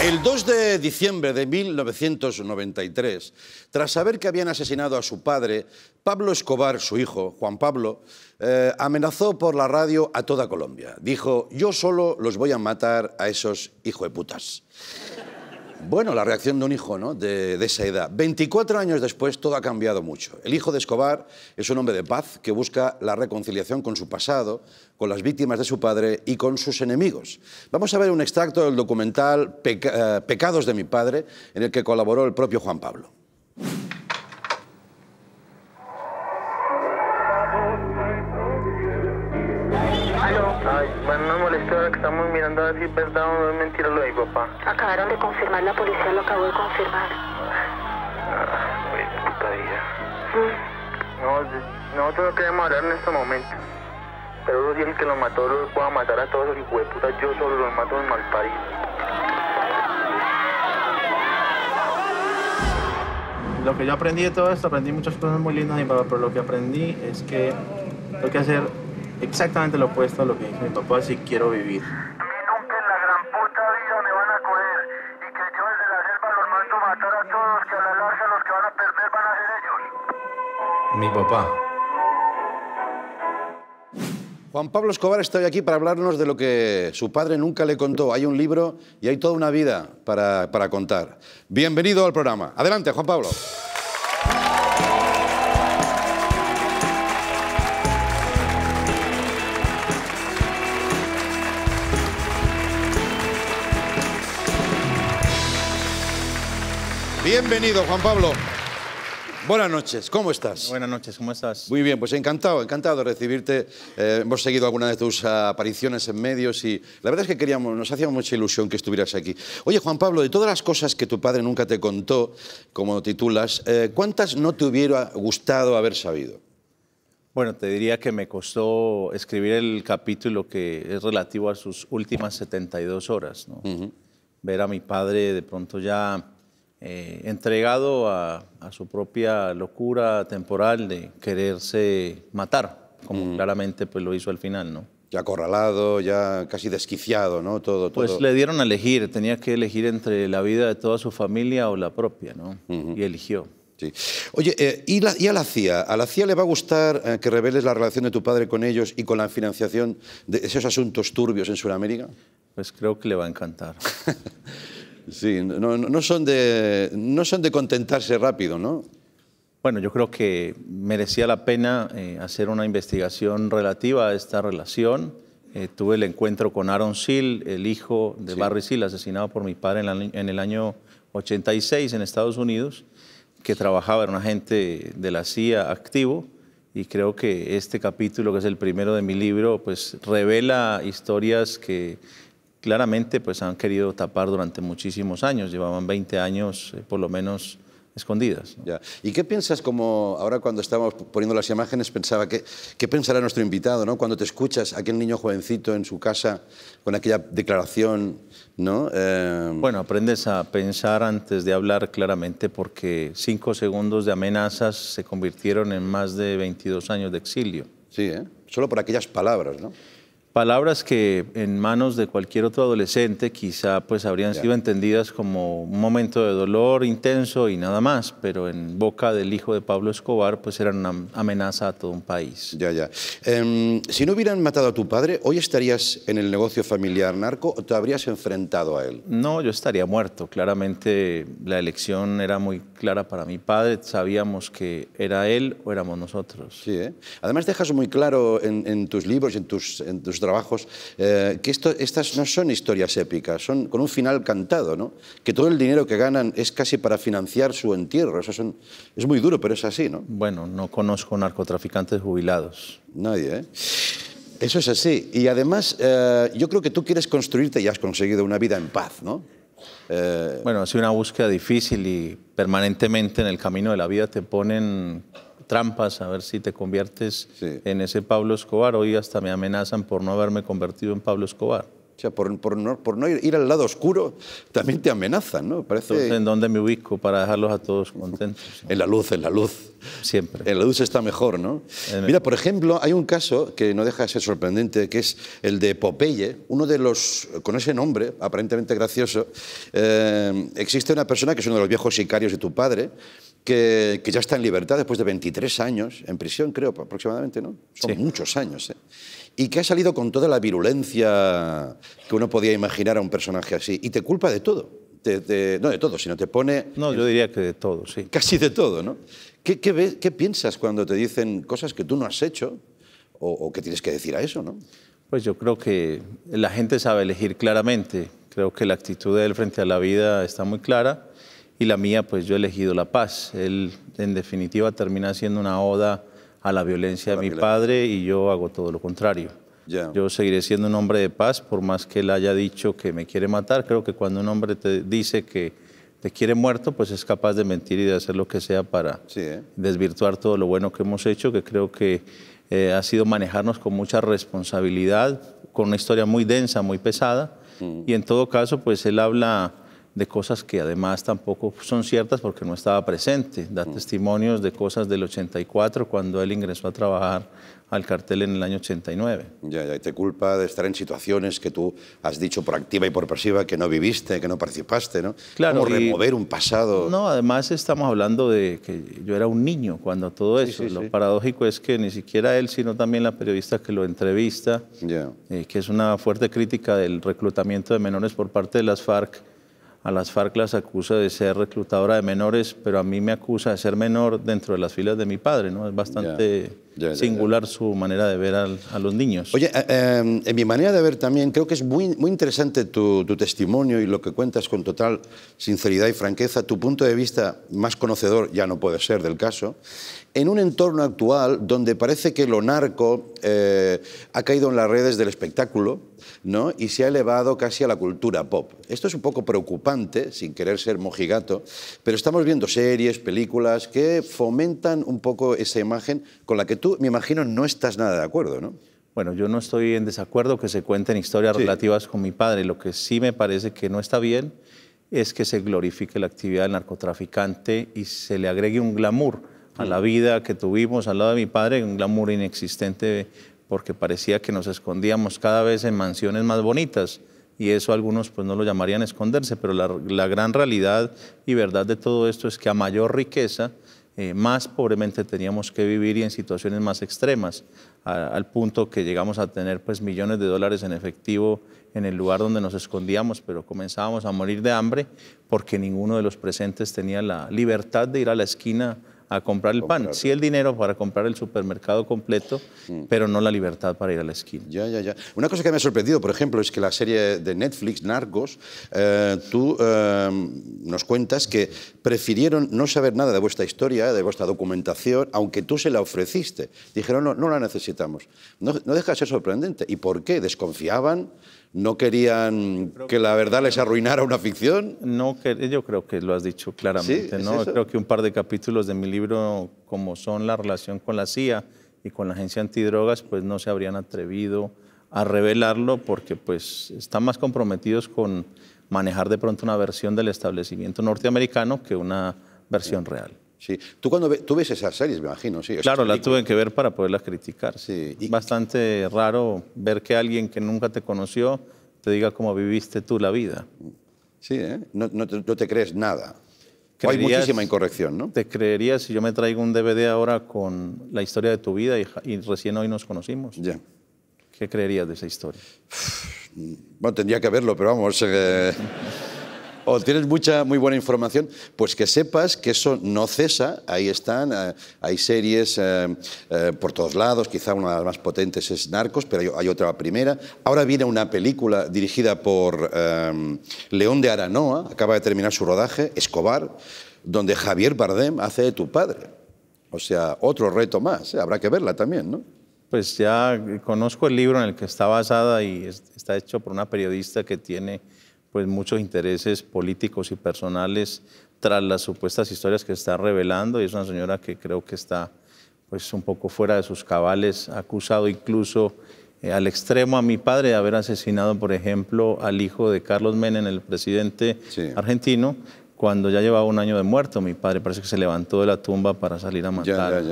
El 2 de diciembre de 1993, tras saber que habían asesinado a su padre, Pablo Escobar, su hijo, Juan Pablo, eh, amenazó por la radio a toda Colombia. Dijo, yo solo los voy a matar a esos hijo de putas. Bueno, la reacción de un hijo ¿no? de, de, esa edad. 24 años después todo ha cambiado mucho. El hijo de Escobar es un hombre de paz que busca la reconciliación con su pasado, con las víctimas de su padre y con sus enemigos. Vamos a ver un extracto del documental eh, Pecados de mi padre, en el que colaboró el propio Juan Pablo. es verdad o no es mentira lo de mi papá. Acabaron de confirmar, la policía lo acabó de confirmar. Ah, puta mm. No, tengo no queremos hablar en este momento. Pero si el que lo mató lo pueda matar a todos los huevos, puta, yo solo lo mato en malparido. Lo que yo aprendí de todo esto, aprendí muchas cosas muy lindas de mi papá, pero lo que aprendí es que tengo que hacer exactamente lo opuesto a lo que dice mi papá si quiero vivir. mi papá. Juan Pablo Escobar está hoy aquí para hablarnos de lo que su padre nunca le contó. Hay un libro y hay toda una vida para, para contar. Bienvenido al programa. Adelante, Juan Pablo. Bienvenido, Juan Pablo. Buenas noches, ¿cómo estás? Buenas noches, ¿cómo estás? Muy bien, pues encantado, encantado de recibirte. Eh, hemos seguido algunas de tus apariciones en medios y la verdad es que queríamos, nos hacía mucha ilusión que estuvieras aquí. Oye, Juan Pablo, de todas las cosas que tu padre nunca te contó, como titulas, eh, ¿cuántas no te hubiera gustado haber sabido? Bueno, te diría que me costó escribir el capítulo que es relativo a sus últimas 72 horas. ¿no? Ver a mi padre de pronto ya eh, entregado a, su propia locura temporal de quererse matar, como mm. claramente pues, lo hizo al final, ¿no? Ya acorralado, ya casi desquiciado, ¿no? Todo, Pues le dieron a elegir, tenía que elegir entre la vida de toda su familia o la propia, Y eligió. Oye, eh, ¿y, a la CIA? ¿A la CIA le va a gustar eh, que reveles la relación de tu padre con ellos y con la financiación de esos asuntos turbios en Sudamérica? Pues creo que le va a encantar. Sí, no, son de, no son de contentarse rápido, ¿no? Bueno, yo creo que merecía la pena eh, hacer una investigación relativa a esta relación. Eh, tuve el encuentro con Aaron Seal, el hijo de Barry Seal, asesinado por mi padre en, en, el año 86 en Estados Unidos, que trabajaba, era un agente de la CIA activo. Y creo que este capítulo, que es el primero de mi libro, pues revela historias que claramente pues han querido tapar durante muchísimos años, llevaban 20 años eh, por lo menos escondidas. ¿Y qué piensas como ahora cuando estábamos poniendo las imágenes pensaba que qué pensará nuestro invitado, ¿no? Cuando te escuchas a aquel niño jovencito en su casa con aquella declaración, ¿no? Eh, bueno, aprendes a pensar antes de hablar claramente porque cinco segundos de amenazas se convirtieron en más de 22 años de exilio. Sí, ¿eh? solo por aquellas palabras, ¿no? Palabras que en manos de cualquier otro adolescente quizá pues habrían sido entendidas como un momento de dolor intenso y nada más, pero en boca del hijo de Pablo Escobar pues eran una amenaza a todo un país. Ya, ya. Em, si no hubieran matado a tu padre, ¿hoy estarías en el negocio familiar narco o te habrías enfrentado a él? No, yo estaría muerto. Claramente la elección era muy clara para mi padre, sabíamos que era él o éramos nosotros. Sí, ¿eh? Además dejas muy claro en, tus libros, en tus, en tus trabajos, eh, que esto, estas no son historias épicas, son con un final cantado, ¿no? que todo el dinero que ganan es casi para financiar su entierro. Eso son, es muy duro, pero es así, ¿no? Bueno, no conozco narcotraficantes jubilados. Nadie, ¿eh? Eso es así. Y además, eh, yo creo que tú quieres construirte y has conseguido una vida en paz, ¿no? Eh, bueno, ha sido una búsqueda difícil y permanentemente en el camino de la vida te ponen trampas, a ver si te conviertes en ese Pablo Escobar. Hoy hasta me amenazan por no haberme convertido en Pablo Escobar. O sea, por, no, ir, al lado oscuro, también te amenazan, ¿no? Parece... ¿en dónde me ubico para dejarlos a todos contentos? en la luz, en la luz. Siempre. En la luz está mejor, ¿no? Mira, por ejemplo, hay un caso que no deja de ser sorprendente, que es el de Popeye, uno de los, con ese nombre aparentemente gracioso, eh, existe una persona que es uno de los viejos sicarios de tu padre, que, ya está en libertad después de 23 años, en prisión creo aproximadamente, ¿no? Son muchos años. ¿eh? Y que ha salido con toda la virulencia que uno podía imaginar a un personaje así. Y te culpa de todo. no de todo, sino te pone... No, yo diría que de todo, sí. Casi de todo, ¿no? ¿Qué, piensas cuando te dicen cosas que tú no has hecho o, o qué tienes que decir a eso, no? Pues yo creo que la gente sabe elegir claramente. Creo que la actitud de él frente a la vida está muy clara y la mía, pues yo he elegido la paz. Él, en definitiva, termina siendo una oda a la violencia de mi padre y yo hago todo lo contrario. Yo seguiré siendo un hombre de paz, por más que él haya dicho que me quiere matar. Creo que cuando un hombre te dice que te quiere muerto, pues es capaz de mentir y de hacer lo que sea para ¿eh? desvirtuar todo lo bueno que hemos hecho, que creo que eh, ha sido manejarnos con mucha responsabilidad, con una historia muy densa, muy pesada. Mm. Y en todo caso, pues él habla de cosas que además tampoco son ciertas porque no estaba presente. Da mm. testimonios de cosas del 84 cuando él ingresó a trabajar al cartel en el año 89. Ya, ya, te culpa de estar en situaciones que tú has dicho por activa y por pasiva que no viviste, que no participaste, ¿no? Claro. Como remover un pasado. No, además estamos hablando de que yo era un niño cuando todo eso. lo paradójico es que ni siquiera él, sino también la periodista que lo entrevista, eh, que es una fuerte crítica del reclutamiento de menores por parte de las FARC, a las FARC las acusa de ser reclutadora de menores, pero a mí me acusa de ser menor dentro de las filas de mi padre, ¿no? Es bastante singular su manera de ver a los niños. Oye, eh, eh, en mi manera de ver también, creo que es muy, muy interesante tu, tu, testimonio y lo que cuentas con total sinceridad y franqueza, tu punto de vista más conocedor, ya no puede ser del caso, en un entorno actual donde parece que lo narco eh, ha caído en las redes del espectáculo ¿no? y se ha elevado casi a la cultura pop. Esto es un poco preocupante, sin querer ser mojigato, pero estamos viendo series, películas que fomentan un poco esa imagen con la que tú, me imagino, no estás nada de acuerdo, ¿no? Bueno, yo no estoy en desacuerdo que se cuenten historias relativas con mi padre. Lo que sí me parece que no está bien es que se glorifique la actividad del narcotraficante y se le agregue un glamour a la vida que tuvimos al lado de mi padre, un glamour inexistente porque parecía que nos escondíamos cada vez en mansiones más bonitas y eso algunos pues no lo llamarían esconderse, pero la, gran realidad y verdad de todo esto es que a mayor riqueza, eh, más pobremente teníamos que vivir y en situaciones más extremas, al punto que llegamos a tener pues millones de dólares en efectivo en el lugar donde nos escondíamos, pero comenzábamos a morir de hambre porque ninguno de los presentes tenía la libertad de ir a la esquina a comprar el pan. Sí el dinero para comprar el supermercado completo, mm. pero no la libertad para ir a la esquina. Ya, ya, ya. Una cosa que me ha sorprendido, por ejemplo, es que la serie de Netflix, Narcos, eh, tú eh, nos cuentas que prefirieron no saber nada de vuestra historia, de vuestra documentación, aunque tú se la ofreciste. Dijeron, no, no la necesitamos. No, no deja de ser sorprendente. ¿Y por qué? ¿Desconfiaban? ¿No querían que la verdad les arruinara una ficción? No, yo creo que lo has dicho claramente. ¿no? creo que un par de capítulos de mi libro, como son la relación con la CIA y con la agencia antidrogas, pues no se habrían atrevido a revelarlo porque pues están más comprometidos con manejar de pronto una versión del establecimiento norteamericano que una versión real. Tú, cuando tú ves esas series, me imagino, sí. Claro, las tuve que ver para poderlas criticar. Sí. Bastante raro ver que alguien que nunca te conoció te diga cómo viviste tú la vida. Sí, ¿eh? no, te, crees nada. hay muchísima incorrección, ¿no? Te creerías si yo me traigo un DVD ahora con la historia de tu vida y, recién hoy nos conocimos. Ya. ¿Qué creerías de esa historia? Bueno, tendría que verlo, pero vamos. Eh, o tienes mucha, muy buena información, pues que sepas que eso no cesa, ahí están, eh, hay series eh, eh, por todos lados, quizá una de las más potentes es Narcos, pero hay, hay otra primera. Ahora viene una película dirigida por León de Aranoa, acaba de terminar su rodaje, Escobar, donde Javier Bardem hace de tu padre. O sea, otro reto más, habrá que verla también, ¿no? Pues ya conozco el libro en el que está basada y está hecho por una periodista que tiene pues muchos intereses políticos y personales tras las supuestas historias que está revelando y es una señora que creo que está pues un poco fuera de sus cabales, acusado incluso eh, al extremo a mi padre de haber asesinado, por ejemplo, al hijo de Carlos Menem, el presidente argentino, cuando ya llevaba un año de muerto mi padre, parece que se levantó de la tumba para salir a matar.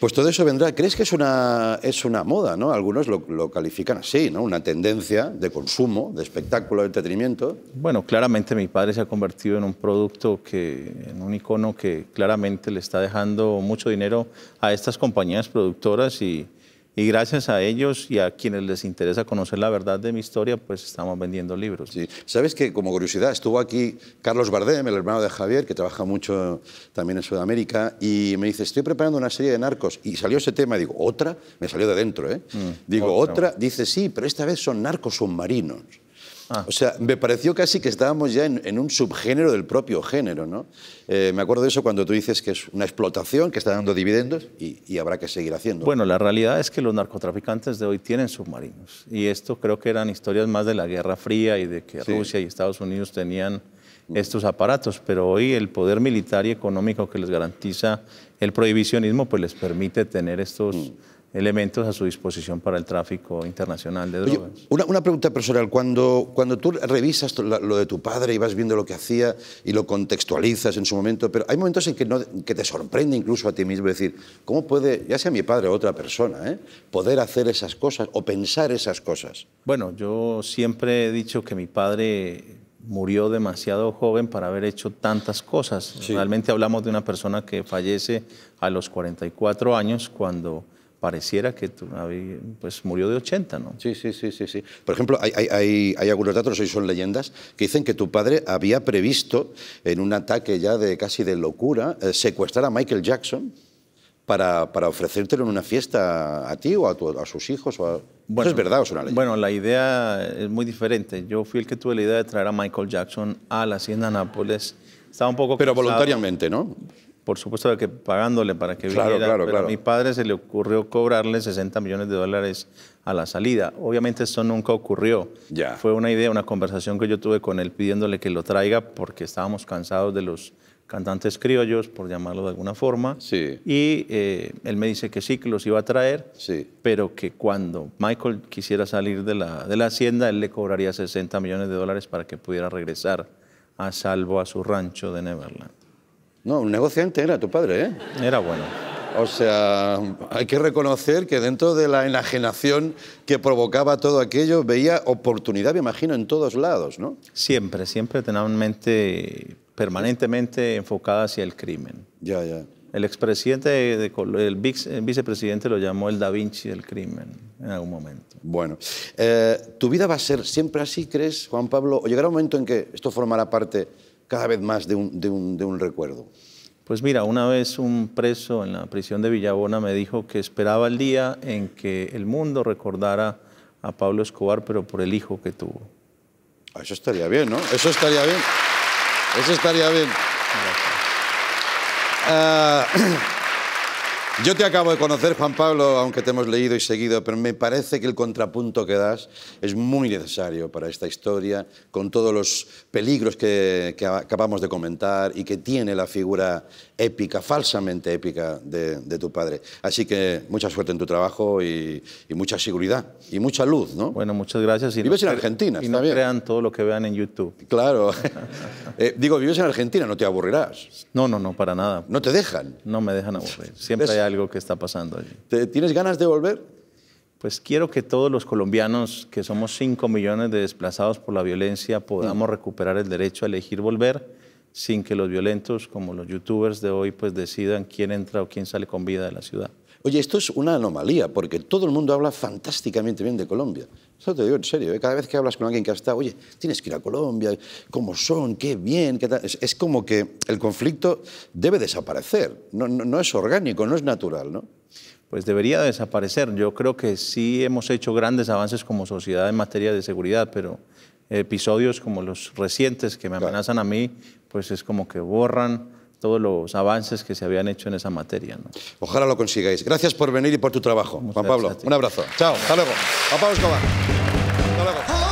Pues todo eso vendrá. ¿Crees que es una, es una moda? ¿no? Algunos lo, califican así, ¿no? una tendencia de consumo, de espectáculo, de entretenimiento. Bueno, claramente mi padre se ha convertido en un producto, que, en un icono que claramente le está dejando mucho dinero a estas compañías productoras y, y gracias a ellos y a quienes les interesa conocer la verdad de mi historia, pues estamos vendiendo libros. Sí. Sabes que, como curiosidad, estuvo aquí Carlos Bardem, el hermano de Javier, que trabaja mucho también en Sudamérica, y me dice, estoy preparando una serie de narcos. Y salió ese tema, digo, ¿otra? Me salió de dentro, ¿eh? Mm, digo, ¿otra? Dice, sí, pero esta vez son narcos submarinos. Ah. O sea, me pareció casi que estábamos ya en, un subgénero del propio género, ¿no? Eh, me acuerdo de eso cuando tú dices que es una explotación, que está dando dividendos y, habrá que seguir haciendo. Bueno, la realidad es que los narcotraficantes de hoy tienen submarinos y esto creo que eran historias más de la Guerra Fría y de que Rusia y Estados Unidos tenían mm. estos aparatos, pero hoy el poder militar y económico que les garantiza el prohibicionismo pues les permite tener estos... Mm elementos a su disposición para el tráfico internacional de drogas. una, pregunta personal. Cuando, cuando tú revisas lo de tu padre y vas viendo lo que hacía y lo contextualizas en su momento, pero hay momentos en que, que te sorprende incluso a ti mismo decir, ¿cómo puede, ya sea mi padre o otra persona, eh, poder hacer esas cosas o pensar esas cosas? Bueno, yo siempre he dicho que mi padre murió demasiado joven para haber hecho tantas cosas. Realmente hablamos de una persona que fallece a los 44 años cuando pareciera que pues, murió de 80, ¿no? Sí, sí, sí, sí. sí. Por ejemplo, hay, hay, hay algunos datos, hoy son leyendas, que dicen que tu padre había previsto, en un ataque ya de casi de locura, eh, secuestrar a Michael Jackson para, para, ofrecértelo en una fiesta a ti o a, a sus hijos. O Bueno, es verdad o es una leyenda? Bueno, la idea es muy diferente. Yo fui el que tuve la idea de traer a Michael Jackson a la hacienda Nápoles. Estaba un poco Pero voluntariamente, ¿no? por supuesto que pagándole para que pero a mi padre se le ocurrió cobrarle 60 millones de dólares a la salida. Obviamente eso nunca ocurrió. Ya. Fue una idea, una conversación que yo tuve con él pidiéndole que lo traiga porque estábamos cansados de los cantantes criollos, por llamarlo de alguna forma. Sí. Y eh, él me dice que sí, que los iba a traer, sí. pero que cuando Michael quisiera salir de la, de la hacienda, él le cobraría 60 millones de dólares para que pudiera regresar a salvo a su rancho de Neverland. No, un negociante era tu padre, ¿eh? Era bueno. O sea, hay que reconocer que dentro de la enajenación que provocaba todo aquello, veía oportunidad, me imagino, en todos lados, ¿no? Siempre, siempre tenía mente permanentemente enfocada hacia el crimen. Ya, ya. El expresidente, el, vicepresidente lo llamó el Da Vinci del crimen en algún momento. Bueno, eh, ¿tu vida va a ser siempre así, crees, Juan Pablo? ¿O llegará un momento en que esto formará parte cada vez más de un, recuerdo? Pues mira, una vez un preso en la prisión de Villabona me dijo que esperaba el día en que el mundo recordara a Pablo Escobar, pero por el hijo que tuvo. Ah, eso estaría bien, ¿no? Eso estaría bien. Eso estaría bien. Ah, Yo te acabo de conocer, Juan Pablo, aunque te hemos leído y seguido, pero me parece que el contrapunto que das es muy necesario para esta historia, con todos los peligros que, acabamos de comentar y que tiene la figura épica, falsamente épica, de, tu padre. Así que mucha suerte en tu trabajo y, mucha seguridad y mucha luz, ¿no? Bueno, muchas gracias. Y vives en Argentina, Y no crean todo lo que vean en YouTube. Claro. Eh, digo, vives en Argentina, no te aburrirás. No, no, no, para nada. ¿No te dejan? No me dejan aburrir. Siempre hay algo que está pasando allí. ¿Tienes ganas de volver? Pues quiero que todos los colombianos, que somos 5 millones de desplazados por la violencia, podamos mm. recuperar el derecho a elegir volver sin que los violentos, como los youtubers de hoy, pues decidan quién entra o quién sale con vida de la ciudad. Oye, esto es una anomalía, porque todo el mundo habla fantásticamente bien de Colombia. Eso te digo en serio. ¿eh? Cada vez que hablas con alguien que ha estado, oye, tienes que ir a Colombia, ¿cómo son? ¿Qué bien? ¿Qué tal? Es, como que el conflicto debe desaparecer. No, es orgánico, no es natural, ¿no? Pues debería desaparecer. Yo creo que sí hemos hecho grandes avances como sociedad en materia de seguridad, pero episodios como los recientes que me amenazan a mí, pues es como que borran todos los avances que se habían hecho en esa materia. Ojalá lo consigáis. Gracias por venir y por tu trabajo, Juan Pablo. Un abrazo. Chao, hasta luego. Papá Pablo Escobar. Hasta luego.